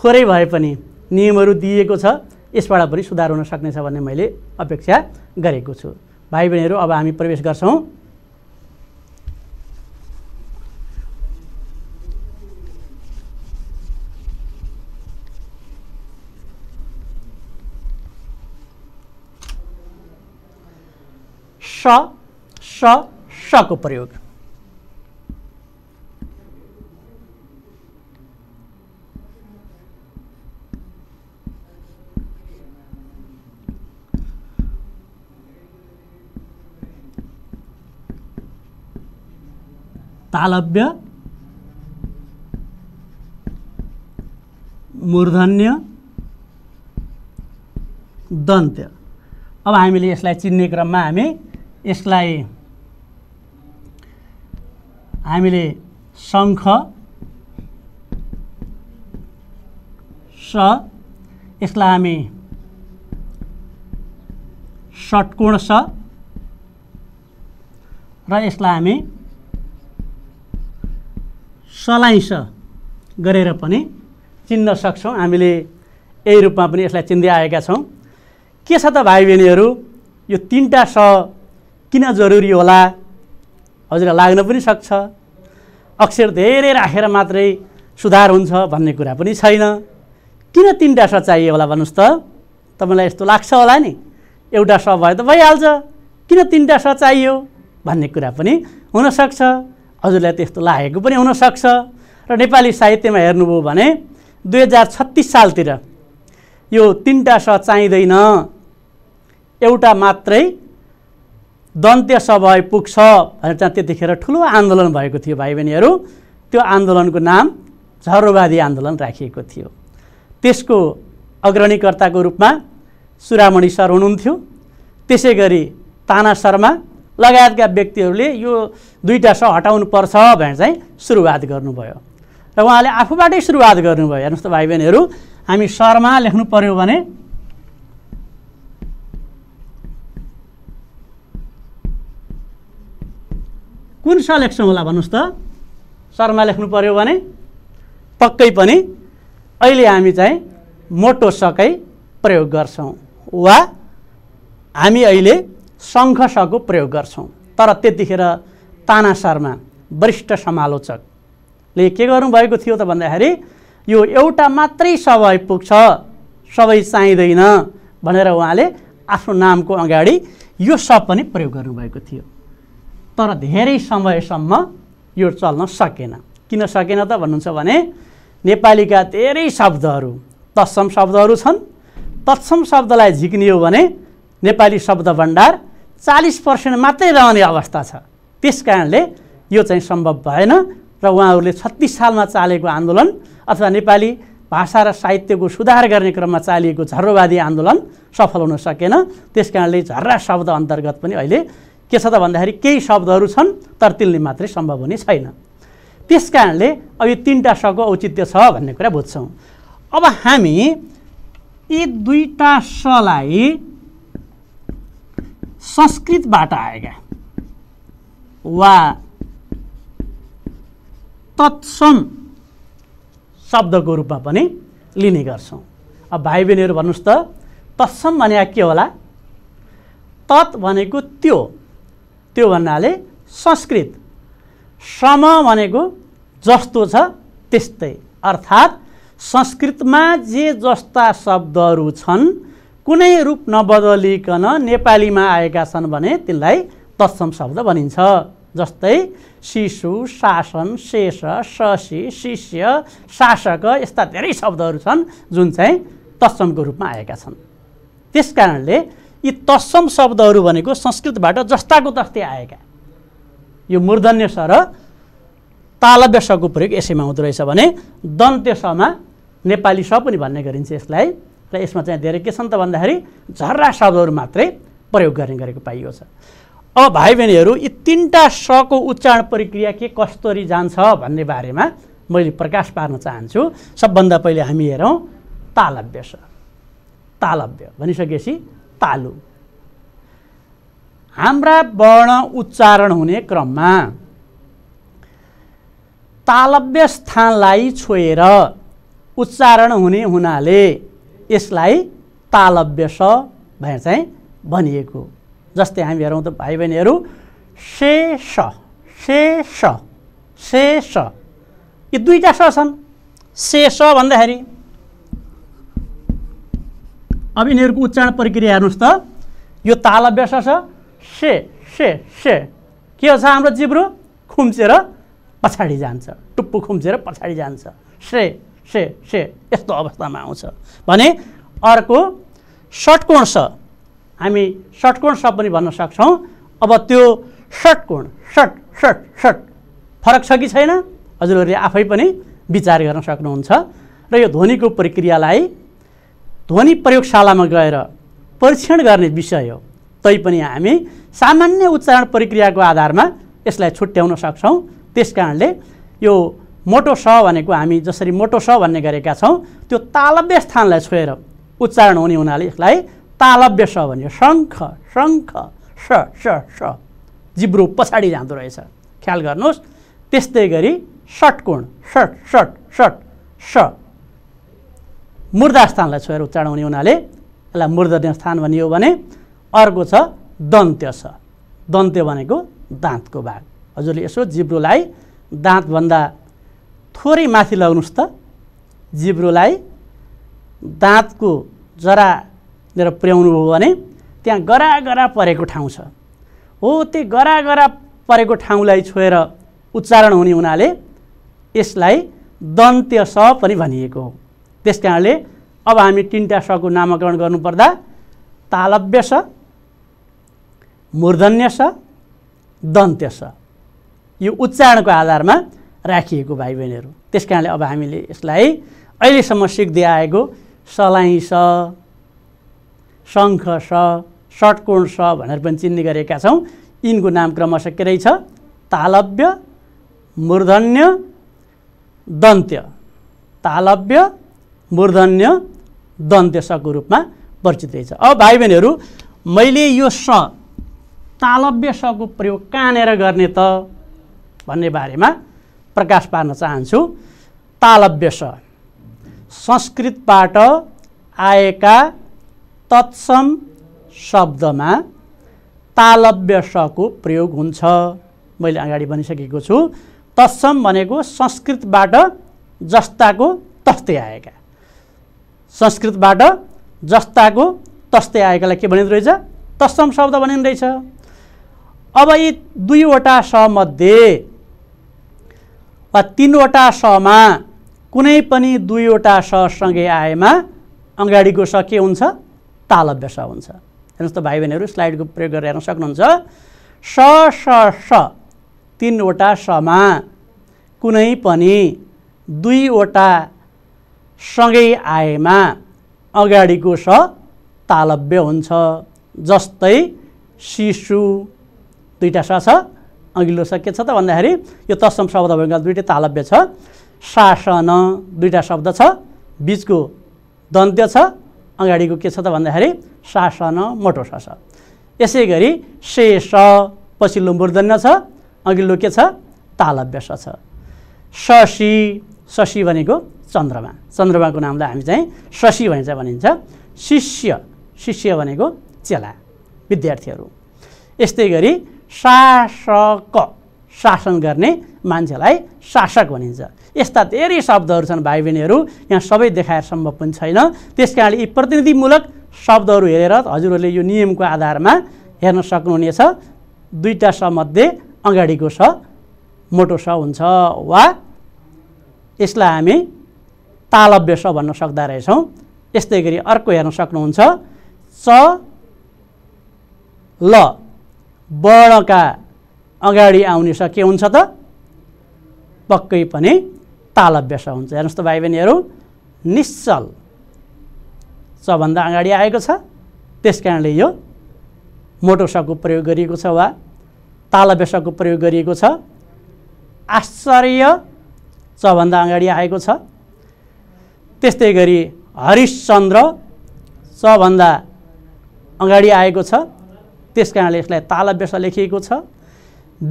थोरै भए पनि नियमहरू दिएको छ यसबाट पनि सुधार हुन सक्नेछ भन्ने मैले अपेक्षा गरेको छु भाइ बहिनीहरू अब हामी प्रवेश गर्छौँ स स सको प्रयोग तालव्य मूर्धन्य दन्त्य अब हामीले यसलाई चिन्ने क्रममा हामी यसलाई हामीले शङ्ख स यसलाई हामी षट्कोण स र यसलाई हामी सलाइस गरेर पनि चिन्न सक्छौँ हामीले यही रूपमा पनि यसलाई चिन्दै आएका छौँ के छ त भाइ बहिनीहरू यो तिनवटा स किन जरुरी होला हजुर लाग्न पनि सक्छ अक्षर धेरै राखेर मात्रै सुधार हुन्छ भन्ने कुरा पनि छैन किन तिनवटा स चाहियो होला भन्नुहोस् त तपाईँलाई यस्तो लाग्छ होला नि एउटा स भयो त भइहाल्छ किन तिनवटा स चाहियो भन्ने कुरा पनि हुनसक्छ हजुरलाई त्यस्तो लागेको पनि हुनसक्छ र नेपाली साहित्यमा हेर्नुभयो भने दुई हजार छत्तिस सालतिर यो तिनवटा स चाहिँदैन एउटा मात्रै दन्त्य स भए पुग्छ भनेर चाहिँ त्यतिखेर ठुलो आन्दोलन भएको थियो भाइ बहिनीहरू त्यो आन्दोलनको नाम झरोवादी आन्दोलन राखिएको थियो त्यसको अग्रणीकर्ताको रूपमा सुरामणि सर हुनुहुन्थ्यो त्यसै गरी ताना शर्मा लगायतका व्यक्तिहरूले यो दुईवटा स हटाउनुपर्छ भनेर चाहिँ सुरुवात गर्नुभयो र उहाँले आफूबाटै सुरुवात गर्नुभयो हेर्नुहोस् त भाइ बहिनीहरू हामी शर्मा लेख्नु पर्यो भने कुन स लेख्छौँ होला भन्नुहोस् त शर्मा लेख्नु पर्यो भने पक्कै पनि अहिले हामी चाहिँ मोटो सकै प्रयोग गर्छौँ वा हामी अहिले शङ्खसको प्रयोग गर्छौँ तर त्यतिखेर ताना शर्मा वरिष्ठ समालोचकले के गर्नुभएको थियो त भन्दाखेरि यो एउटा मात्रै सबै पुग्छ सबै चाहिँदैन भनेर उहाँले आफ्नो नामको अगाडि यो सब पनि प्रयोग गर्नुभएको थियो तर धेरै समयसम्म यो चल्न सकेन किन सकेन त भन्नुहुन्छ भने नेपालीका धेरै शब्दहरू तत्सम शब्दहरू छन् तत्सम शब्दलाई झिक्नियो भने नेपाली शब्द भण्डार चालिस पर्सेन्ट मात्रै रहने अवस्था छ त्यस कारणले यो चाहिँ सम्भव भएन र उहाँहरूले छत्तिस सालमा चालेको आन्दोलन अथवा नेपाली भाषा र साहित्यको सुधार गर्ने क्रममा चालिएको झर्रोवादी आन्दोलन सफल हुन सकेन त्यस कारणले झर्रा शब्द अन्तर्गत पनि अहिले के छ त भन्दाखेरि केही शब्दहरू छन् तर तिल्ने मात्रै सम्भव हुने छैन त्यस कारणले अब यो तिनवटा सको औचित्य छ भन्ने कुरा बुझ्छौँ अब हामी यी दुईवटा सलाई संस्कृतबाट आएका वा तत्सम शब्दको रूपमा पनि लिने गर्छौँ अब भाइ बहिनीहरू भन्नुहोस् त तत्सम भनेको के होला तत् भनेको त्यो त्यो भन्नाले संस्कृत सम भनेको जस्तो छ त्यस्तै अर्थात् संस्कृतमा जे जस्ता शब्दहरू छन् कुनै रूप नबदलिकन नेपालीमा आएका छन् भने तिनलाई तत्सम शब्द भनिन्छ जस्तै शिशु शासन शेष शशि शिष्य शासक यस्ता धेरै शब्दहरू छन् जुन चाहिँ तत्समको रूपमा आएका छन् त्यस कारणले यी तत्सम शब्दहरू भनेको संस्कृतबाट जस्ताको तस्तै आएका यो मूर्धन्य स र तालव्य सको प्रयोग यसैमा हुँदो रहेछ भने दन्त्य समा नेपाली स पनि भन्ने गरिन्छ यसलाई र यसमा चाहिँ धेरै के छन् त भन्दाखेरि झर्रा शब्दहरू मात्रै प्रयोग गर्ने गरेको पाइयो छ अब भाइ बहिनीहरू यी तिनवटा सको उच्चारण प्रक्रिया के कस्तोरी जान्छ भन्ने बारेमा मैले प्रकाश पार्न चाहन्छु सबभन्दा पहिले हामी हेरौँ तालव्य स तालव्य भनिसकेपछि तालु हाम्रा वर्ण उच्चारण हुने क्रममा तालव्य स्थानलाई छोएर उच्चारण हुने हुनाले यसलाई तालव्य स भनेर चाहिँ भनिएको जस्तै हामी हेरौँ त भाइ बहिनीहरू शेष से स यी दुईवटा स छन् से शेष भन्दाखेरि अब यिनीहरूको उच्चारण प्रक्रिया हेर्नुहोस् त यो तालव्य स छ से से से के हो छ हाम्रो जिब्रो खुम्चेर पछाडि जान्छ टुप्पो खुम्चेर पछाडि जान्छ से से से यस्तो अवस्थामा आउँछ भने अर्को षटकोण छ हामी षटकोण स पनि भन्न सक्छौँ अब त्यो षटकोण षट षट षट फरक छ कि छैन हजुरहरूले आफै पनि विचार गर्न सक्नुहुन्छ र यो ध्वनिको प्रक्रियालाई ध्वनि प्रयोगशालामा गएर परीक्षण गर्ने विषय हो तैपनि हामी सामान्य उच्चारण प्रक्रियाको आधारमा यसलाई छुट्याउन सक्छौँ त्यस कारणले यो मोटो स भनेको हामी जसरी मोटो स भन्ने गरेका छौँ त्यो तालव्य स्थानलाई छोएर उच्चारण हुने हुनाले यसलाई तालव्य स भन्यो शङ्ख शङ्ख स स स जिब्रो पछाडि जाँदो रहेछ ख्याल गर्नुहोस् त्यस्तै गरी षटकोण षट षट षट स मुर्दा स्थानलाई छोएर उच्चारण हुने हुनाले यसलाई मुर्दन्य स्थान भनियो भने अर्को छ दन्त्य स दन्त्य भनेको दाँतको भाग हजुरले यसो जिब्रोलाई दाँतभन्दा थोरै माथि लगाउनुहोस् त जिब्रोलाई दाँतको जरानेर पुर्याउनुभयो भने त्यहाँ गरागरा परेको ठाउँ छ हो त्यो गरागरा परेको ठाउँलाई छोएर उच्चारण हुने हुनाले यसलाई दन्त्य स पनि भनिएको हो त्यस कारणले अब हामी तिनवटा सको नामाकरण गर्नुपर्दा तालव्य स मूर्धन्य स दन्त्य स यो उच्चारणको आधारमा राखिएको भाइ बहिनीहरू त्यस कारणले अब हामीले यसलाई अहिलेसम्म सिक्दै आएको सलाइ शङ्ख स षटकोण स भनेर पनि चिन्ने गरेका छौँ यिनको नाम क्रमशः के रहेछ तालव्य मूर्धन्य दन्त्य तालव्य मूर्धन्य दन्त्य सको रूपमा परिचित रहेछ अब भाइ बहिनीहरू मैले यो स तालव्य सको प्रयोग कहाँनिर गर्ने त भन्ने बारेमा प्रकाश पार्न चाहन्छु स संस्कृतबाट आएका तत्सम शब्दमा सको प्रयोग हुन्छ मैले अगाडि भनिसकेको छु तत्सम भनेको संस्कृतबाट जस्ताको तस्तै आएका संस्कृतबाट जस्ताको तस्तै आएकालाई के भनिँदो रहेछ तत्सम शब्द भनिँदो रहेछ अब यी दुईवटा समध्ये वा तिनवटा समा कुनै पनि दुईवटा सँगै आएमा अगाडिको स के हुन्छ तालव्य स हुन्छ हेर्नुहोस् त भाइ बहिनीहरू स्लाइडको प्रयोग गरेर हेर्न सक्नुहुन्छ स स स तिनवटा समा कुनै पनि दुईवटा सँगै आएमा अगाडिको स तालव्य हुन्छ जस्तै शिशु दुईवटा स छ अघिल्लो छ के छ त भन्दाखेरि यो तसम शब्द भएको दुइटै तालव्य छ शासन दुईवटा शब्द छ बिचको दन्त्य छ अगाडिको के छ त भन्दाखेरि शासन मोटो स यसै गरी शेष पछिल्लो मूर्धन्य छ अघिल्लो के छ तालव्य स छ शशी शशी भनेको चन्द्रमा चन्द्रमाको नामलाई हामी चाहिँ शशी भनेर भनिन्छ शिष्य शिष्य भनेको चेला विद्यार्थीहरू यस्तै गरी शासक शासन गर्ने मान्छेलाई शासक भनिन्छ यस्ता धेरै शब्दहरू छन् भाइ बहिनीहरू यहाँ सबै देखाएर सम्भव पनि छैन त्यस कारणले यी प्रतिनिधिमूलक शब्दहरू हेरेर हजुरहरूले यो नियमको आधारमा हेर्न सक्नुहुनेछ दुईवटा समध्ये अगाडिको स मोटो स हुन्छ वा यसलाई हामी तालव्य स भन्न सक्दा रहेछौँ यस्तै गरी अर्को हेर्न सक्नुहुन्छ च ल बडका अगाडि आउने स के हुन्छ त पक्कै पनि तालव्यस हुन्छ हेर्नुहोस् त भाइ बहिनीहरू निश्चल सबभन्दा अगाडि आएको छ त्यस कारणले यो मोटो सको प्रयोग गरिएको छ वा तालव्यसको प्रयोग गरिएको छ आश्चर्य सबभन्दा अगाडि आएको छ त्यस्तै गरी हरिश्चन्द्र सबभन्दा अगाडि आएको छ त्यस कारणले यसलाई तालव्यस लेखिएको छ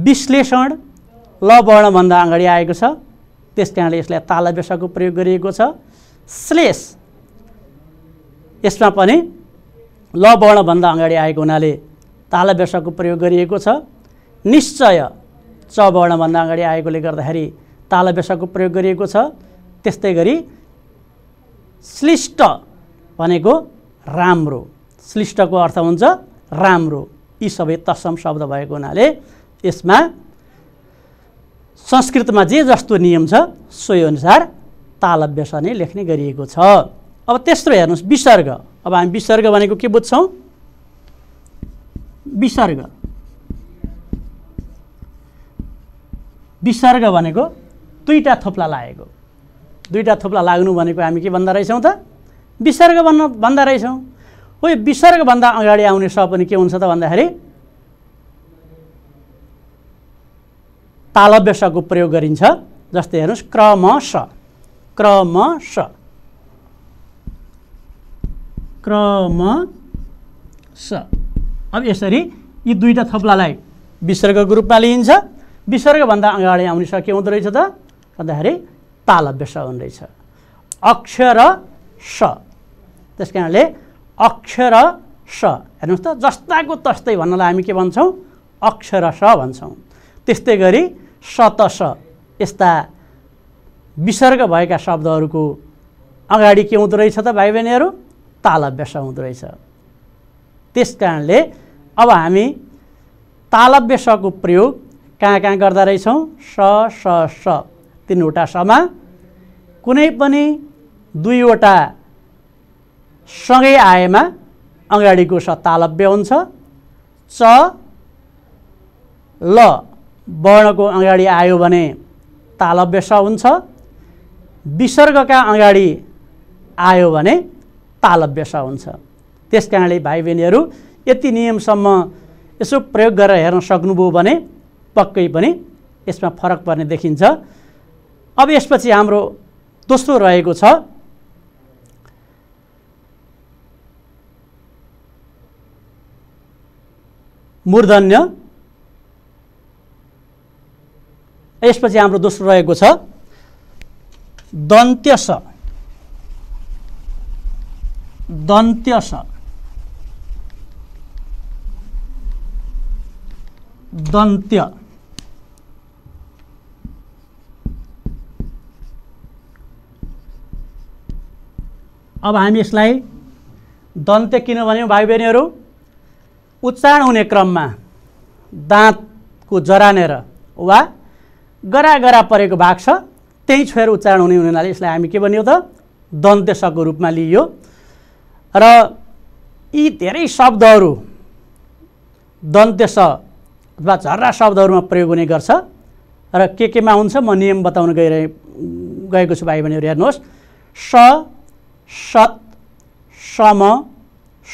विश्लेषण ल वर्णभन्दा अगाडि आएको छ त्यस कारणले यसलाई तालव्यसको प्रयोग गरिएको छ श्लेष यसमा पनि ल वर्णभन्दा अगाडि आएको हुनाले तालव्यसको प्रयोग गरिएको छ निश्चय च वर्णभन्दा अगाडि आएकोले गर्दाखेरि तालव्यसको प्रयोग गरिएको छ त्यस्तै गरी श्लिष्ट भनेको राम्रो श्लिष्टको अर्थ हुन्छ राम्रो यी सबै तसम शब्द भएको हुनाले यसमा संस्कृतमा जे जस्तो नियम छ सोही अनुसार तालभ्यस नै लेख्ने गरिएको छ अब तेस्रो हेर्नुहोस् विसर्ग अब हामी विसर्ग भनेको के बुझ्छौँ विसर्ग विसर्ग भनेको दुईवटा थोप्ला लागेको दुईवटा थोप्ला लाग्नु भनेको हामी के भन्दा रहेछौँ त विसर्ग भन्न भन्दा रहेछौँ हो यो विसर्गभन्दा अगाडि आउने स पनि के हुन्छ त भन्दाखेरि तालव्य सको प्रयोग गरिन्छ जस्तै हेर्नुहोस् क्रम स क्रम स क्रम स अब यसरी यी दुईवटा थप्लालाई विसर्गको रूपमा लिइन्छ विसर्गभन्दा अगाडि आउने स के हुँदो रहेछ त भन्दाखेरि तालव्य स हुँदो रहेछ अक्षर स त्यस कारणले अक्षर स हेर्नुहोस् त जस्ताको तस्तै भन्नलाई हामी के भन्छौँ अक्षर स भन्छौँ त्यस्तै गरी सतस यस्ता विसर्ग भएका शब्दहरूको अगाडि के हुँदो रहेछ त भाइ बहिनीहरू तालव्यस हुँदो रहेछ त्यस कारणले अब हामी तालव्यसको प्रयोग कहाँ कहाँ गर्दा रहेछौँ स स स तिनवटा समा कुनै पनि दुईवटा सँगै आएमा अगाडिको तालब्य हुन्छ च ल वर्णको अगाडि आयो भने तालव्य स हुन्छ विसर्गका अगाडि आयो भने तालव्य स हुन्छ त्यस कारणले भाइ बहिनीहरू यति नियमसम्म यसो प्रयोग गरेर हेर्न सक्नुभयो भने पक्कै पनि यसमा फरक पर्ने देखिन्छ अब यसपछि हाम्रो दोस्रो रहेको छ मूर्धन्य यसपछि हाम्रो दोस्रो रहेको छ दन्त्यस दन्त्यस दन्त्य अब हामी यसलाई दन्त्य किन भन्यौँ भाइ बहिनीहरू उच्चारण हुने क्रममा दाँतको जरानेर वा गरा गरा परेको भाग छ त्यही छोएर उच्चारण हुने हुनाले यसलाई हामी के भन्यो त दन्त्यशको रूपमा लिइयो र यी धेरै शब्दहरू दन्त्यश अथवा झर्रा शब्दहरूमा प्रयोग हुने गर्छ र के केमा हुन्छ म नियम बताउन गइरहे गएको छु भाइ बहिनीहरू हेर्नुहोस् स सत सम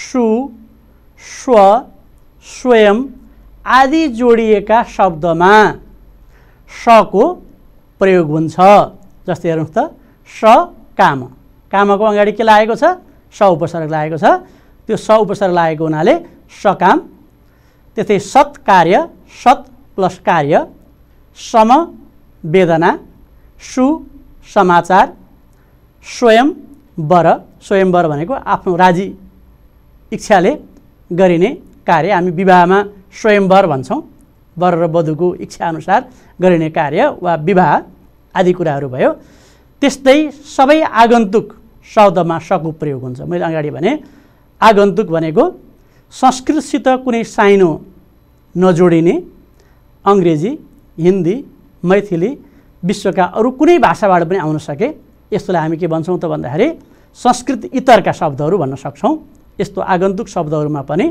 सु स्व स्वयं आदि जोडिएका शब्दमा सको प्रयोग हुन्छ जस्तै हेर्नुहोस् त स काम कामको अगाडि के लागेको छ स उपसर्ग लागेको छ त्यो स उपसर्ग लागेको हुनाले सकाम त्यस्तै सत् कार्य सत् प्लस कार्य सम वेदना सु समाचार स्वयं वर स्वयंवर भनेको आफ्नो राजी इच्छाले गरिने कार्य हामी विवाहमा स्वयंवर भन्छौँ वर र वधुको इच्छाअनुसार गरिने कार्य वा विवाह आदि कुराहरू भयो त्यस्तै सबै आगन्तुक शब्दमा सकु प्रयोग हुन्छ मैले अगाडि भने आगन्तुक भनेको संस्कृतसित कुनै साइनो नजोडिने अङ्ग्रेजी हिन्दी मैथिली विश्वका अरू कुनै भाषाबाट पनि आउन सके यस्तोलाई हामी के भन्छौँ त भन्दाखेरि संस्कृत इतरका शब्दहरू भन्न सक्छौँ यस्तो आगन्तुक शब्दहरूमा पनि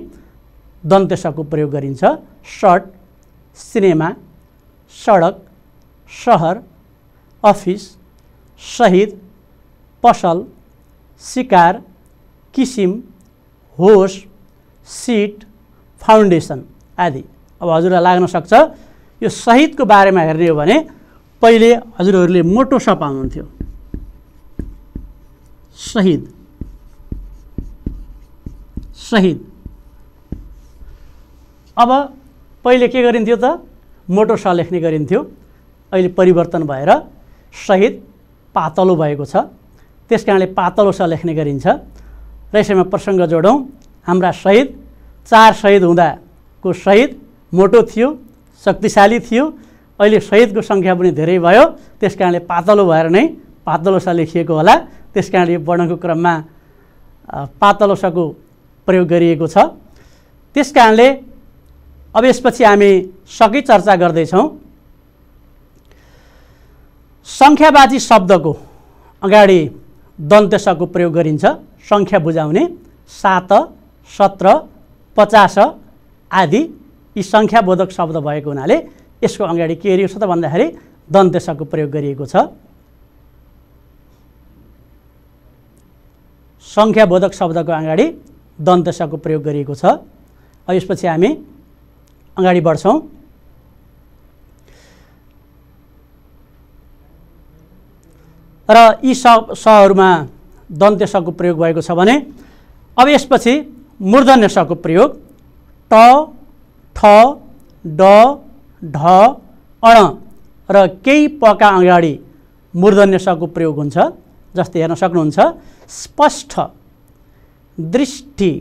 दन्तेसको प्रयोग गरिन्छ सर्ट सिनेमा सडक सहर अफिस शहीद पसल सिकार किसिम होस सिट फाउन्डेसन आदि अब हजुरलाई लाग्न सक्छ यो सहितको बारेमा हेर्ने हो भने पहिले हजुरहरूले मोटो स पाउनुहुन्थ्यो सहिद अब पहिले के गरिन्थ्यो त मोटो स लेख्ने गरिन्थ्यो अहिले परिवर्तन भएर सहित पातलो भएको छ त्यस कारणले पातलो स लेख्ने गरिन्छ र यसैमा प्रसङ्ग जोडौँ हाम्रा सहित चार सहित हुँदाको सहित मोटो थियो शक्तिशाली थियो अहिले सहितको सङ्ख्या पनि धेरै भयो त्यस कारणले पातलो भएर नै पातलो स लेखिएको होला त्यस कारणले यो वर्णको क्रममा पातलो सको प्रयोग गरिएको छ त्यस कारणले अब यसपछि हामी सकै चर्चा गर्दैछौँ सङ्ख्यावाची शब्दको अगाडि दन्तेसको प्रयोग गरिन्छ सङ्ख्या बुझाउने सात सत्र पचास आदि यी सङ्ख्याबोधक शब्द भएको हुनाले यसको अगाडि के हेरिएको छ त भन्दाखेरि दन्तेसको प्रयोग गरिएको छ सङ्ख्याबोधक शब्दको अगाडि दन्तेसको प्रयोग गरिएको छ अब यसपछि हामी अगाडि बढ्छौँ र यी स सहरूमा दन्त्य सको प्रयोग भएको छ भने अब यसपछि मूर्धन्य सको प्रयोग ट ठ ड ढ अण र केही पका अगाडि मूर्धन्य सको प्रयोग हुन्छ जस्तै हेर्न सक्नुहुन्छ स्पष्ट दृष्टि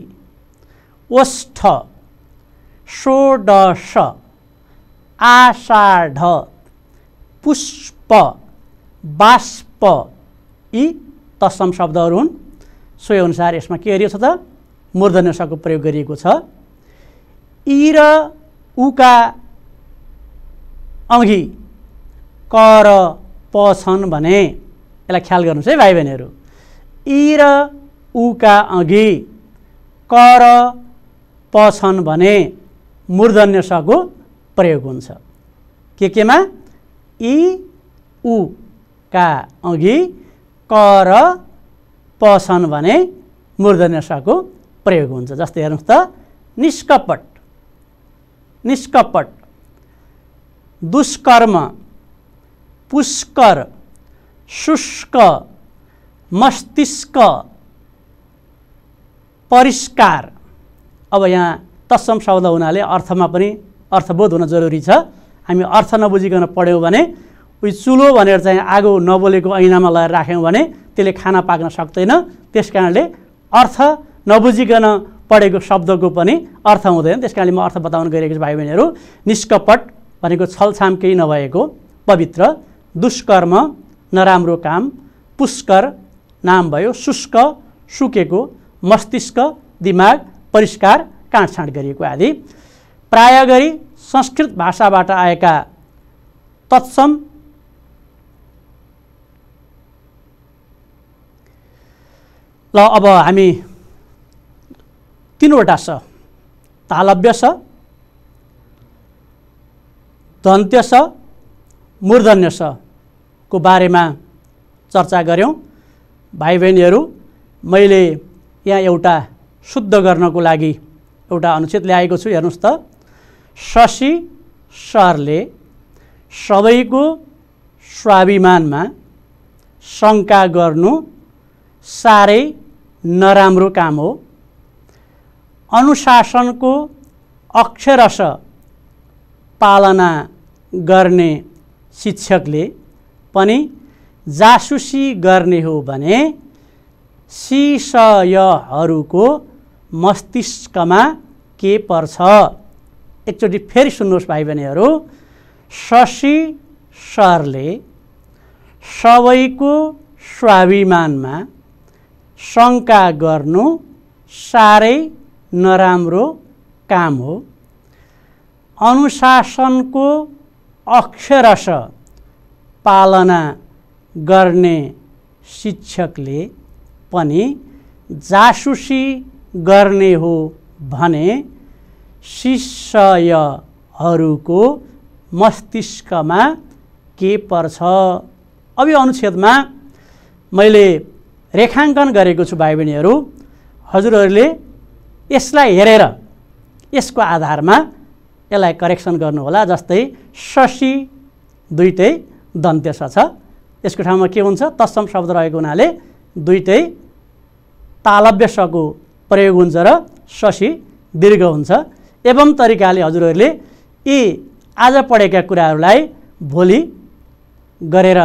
ओष्ठ षोडश आषाढ पुष्प बाष्प यी तसम शब्दहरू हुन् सोही अनुसार यसमा के गरिएको छ त मूर्धन्यसको प्रयोग गरिएको छ इ र उका अघि क र प छन् भने यसलाई ख्याल गर्नुहोस् है भाइ बहिनीहरू इ र उका अघि क र प छन् भने मूर्धन्य सको प्रयोग हुन्छ के केमा इ उ का अघि क र प भने मूर्धन्य सको प्रयोग हुन्छ जस्तै हेर्नुहोस् त निष्कपट निष्कपट दुष्कर्म पुष्कर शुष्क मस्तिष्क परिष्कार अब यहाँ तत्सम शब्द हुनाले अर्थमा पनि अर्थबोध हुन जरुरी छ हामी अर्थ नबुझिकन पढ्यौँ भने उयो चुलो भनेर चाहिँ आगो नबोलेको ऐनामा लगाएर राख्यौँ भने त्यसले खाना पाक्न सक्दैन त्यस कारणले अर्थ नबुझिकन पढेको शब्दको पनि अर्थ हुँदैन त्यस कारणले म अर्थ बताउन गइरहेको छु भाइ बहिनीहरू निष्कपट भनेको छलछाम केही नभएको पवित्र दुष्कर्म नराम्रो काम पुष्कर नाम भयो शुष्क सुकेको मस्तिष्क दिमाग परिष्कार काँडछाँड गरिएको आदि प्राय गरी संस्कृत भाषाबाट आएका तत्सम ल अब हामी तिनवटा छ तालव्य छ दन्त्य छ मूर्धन्य छ को बारेमा चर्चा गऱ्यौँ भाइ बहिनीहरू मैले यहाँ एउटा शुद्ध गर्नको लागि एउटा अनुच्छेद ल्याएको छु हेर्नुहोस् त शशि सरले सबैको स्वाभिमानमा शङ्का गर्नु साह्रै नराम्रो काम हो अनुशासनको अक्षरश पालना गर्ने शिक्षकले पनि जासुसी गर्ने हो भने सिसयहरूको मस्तिष्कमा के पर्छ एकचोटि फेरि सुन्नुहोस् भाइ बहिनीहरू शशि सरले सबैको स्वाभिमानमा शङ्का गर्नु साह्रै नराम्रो काम हो अनुशासनको अक्षरस पालना गर्ने शिक्षकले पनि जासुसी गर्ने हो भने शिष्यहरूको मस्तिष्कमा के पर्छ अब यो अनुच्छेदमा मैले रेखाङ्कन गरेको छु भाइ बहिनीहरू हजुरहरूले यसलाई हेरेर यसको आधारमा यसलाई करेक्सन गर्नुहोला जस्तै शशी दुइटै दन्तेस छ यसको ठाउँमा के हुन्छ तत्सम शब्द रहेको हुनाले दुइटै तालव्यसको प्रयोग हुन्छ र शशी दीर्घ हुन्छ एवं तरिकाले हजुरहरूले यी आज पढेका कुराहरूलाई भोलि गरेर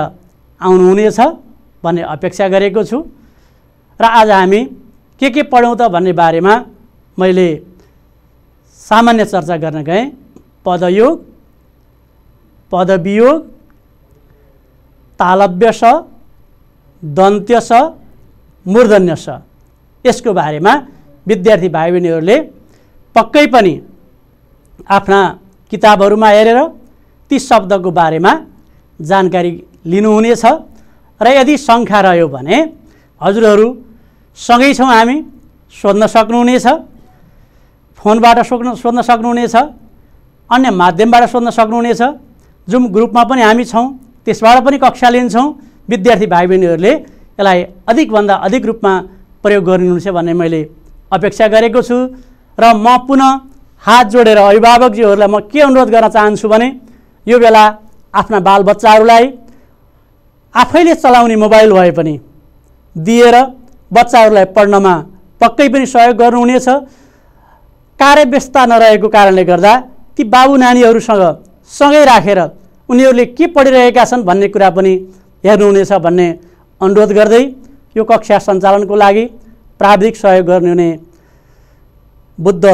आउनुहुनेछ भन्ने अपेक्षा गरेको छु र आज हामी के के पढौँ त भन्ने बारेमा मैले सामान्य चर्चा गर्न गएँ पदयोग पदवियोग तालव्य स दन्त्य स मूर्धन्य स यसको बारेमा विद्यार्थी भाइ बहिनीहरूले पक्कै पनि आफ्ना किताबहरूमा हेरेर ती शब्दको बारेमा जानकारी लिनुहुनेछ र यदि शङ्का रह्यो भने हजुरहरू सँगै छौँ हामी सोध्न सक्नुहुनेछ फोनबाट सोध्न सोध्न सक्नुहुनेछ अन्य माध्यमबाट सोध्न सक्नुहुनेछ जुन ग्रुपमा पनि हामी छौँ त्यसबाट पनि कक्षा लिन्छौँ विद्यार्थी भाइ बहिनीहरूले यसलाई अधिकभन्दा अधिक रूपमा प्रयोग गर्नुहुन्छ भन्ने मैले अपेक्षा गरेको छु र म पुनः हात जोडेर अभिभावकजीहरूलाई म के अनुरोध गर्न चाहन्छु भने यो बेला आफ्ना बालबच्चाहरूलाई आफैले चलाउने मोबाइल भए पनि दिएर बच्चाहरूलाई पढ्नमा पक्कै पनि सहयोग गर्नुहुनेछ कार्यव्यस्तता नरहेको कारणले गर्दा ती बाबु नानीहरूसँग सँगै राखेर उनीहरूले के पढिरहेका छन् भन्ने कुरा पनि हेर्नुहुनेछ भन्ने अनुरोध गर्दै यो कक्षा सञ्चालनको लागि प्राविधिक सहयोग गर्ने हुने बुद्ध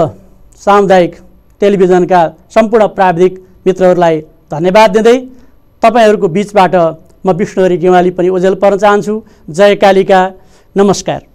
सामुदायिक टेलिभिजनका सम्पूर्ण प्राविधिक मित्रहरूलाई धन्यवाद दिँदै तपाईँहरूको बिचबाट म विष्णुहरी गेवाली पनि ओझेल पर्न चाहन्छु जय कालिका नमस्कार